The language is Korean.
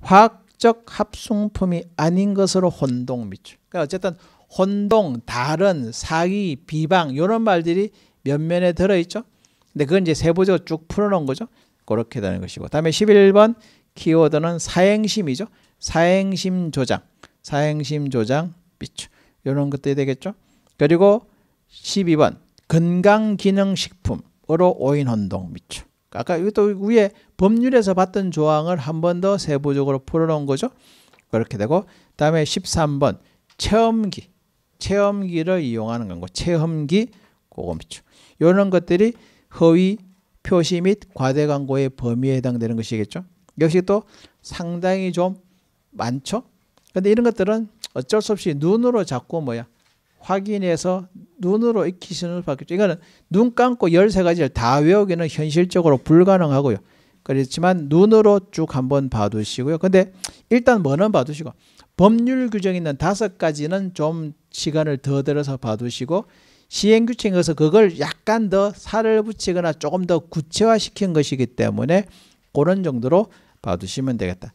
화학적 합성품이 아닌 것으로 혼동 미출. 그러니까 어쨌든 혼동, 다른, 사기, 비방 이런 말들이 몇면에 들어있죠. 근데 그건 이제 세부적으로 쭉 풀어놓은 거죠. 그렇게 되는 것이고 다음에 11번 키워드는 사행심이죠. 사행심 조장, 사행심 조장 미추 이런 것들이 되겠죠. 그리고 12번 건강기능식품으로 오인 혼동 미추 아까 또 위에 법률에서 봤던 조항을 한 번 더 세부적으로 풀어놓은 거죠. 그렇게 되고 다음에 13번 체험기 체험기를 이용하는 건고 체험기 고검비추 이런 것들이 허위 표시 및 과대 광고의 범위에 해당되는 것이겠죠. 역시 또 상당히 좀 많죠. 근데 이런 것들은 어쩔 수 없이 눈으로 자꾸 뭐야 확인해서 눈으로 익히시는 받겠죠. 이거는 눈 감고 열세 가지를다 외우기는 현실적으로 불가능하고요. 그렇지만 눈으로 쭉 한번 봐두시고요. 근데 일단 뭐는 봐두시고 법률 규정 있는 다섯 가지는 좀 시간을 더 들어서 봐두시고 시행규칙에서 그걸 약간 더 살을 붙이거나 조금 더 구체화시킨 것이기 때문에 그런 정도로 봐두시면 되겠다.